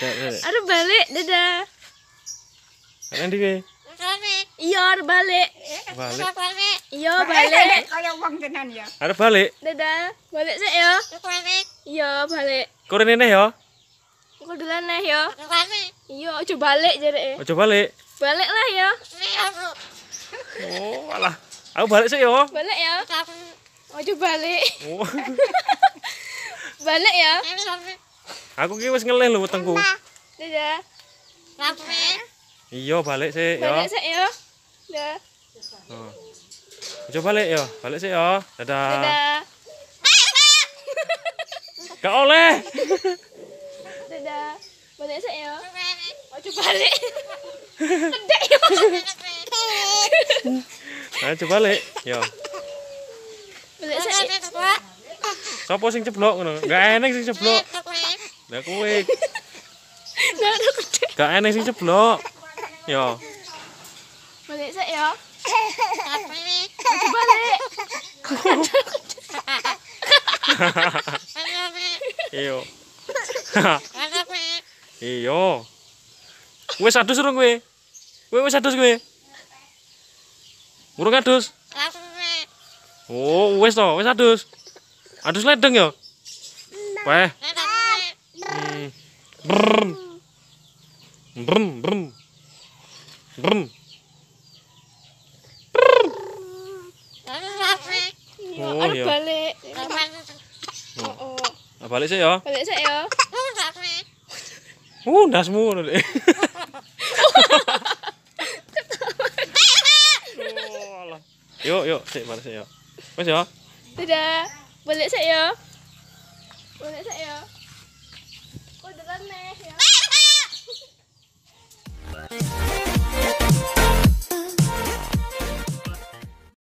Are balik, dadah. Kalian di Iya, are balik. Balik. Iya, balik. Kaya wong tenan ya. Are balik. Dadah. Balik sik ya. Iya, balik. Kurin ya. Kok dolan neh ya? Iya, ojo balik jareke. Ojo oh, balik. Balik lah ya. Oh, alah. Aku balik sik ya. Balik ya. Ojo balik. Oh. oh. balik ya. Aku ki wis ngelih lho wetengku. Iya. Ngapain? Iya, balik sik yo. Balik sik yo. Ya. Hmm. Coba balik yo, balik sih yo. Dadah. Dadah. Gak Dadah. Balik sik yo. Ayo balik. Sedek yo. Ayo coba balik yo. Balik sik Sopo sing ceblok ngono? Gak enak sing ceblok. Nek kowe. Nek aku gede. Gak ana sing ceblok. Yo. Balik sik yo. Balik. Iyo. Iyo. Wis adus urung kowe. Kowe wis adus kowe. Urung adus. Oh, wis to, wis adus. Adus ledeng yo. Wah. Oh, balik oh, oh. saya ya balik saya ya oh yuk yuk saya balik saya ya mas ya tidak balik saya ya balik saya ya ഇടതന്നെ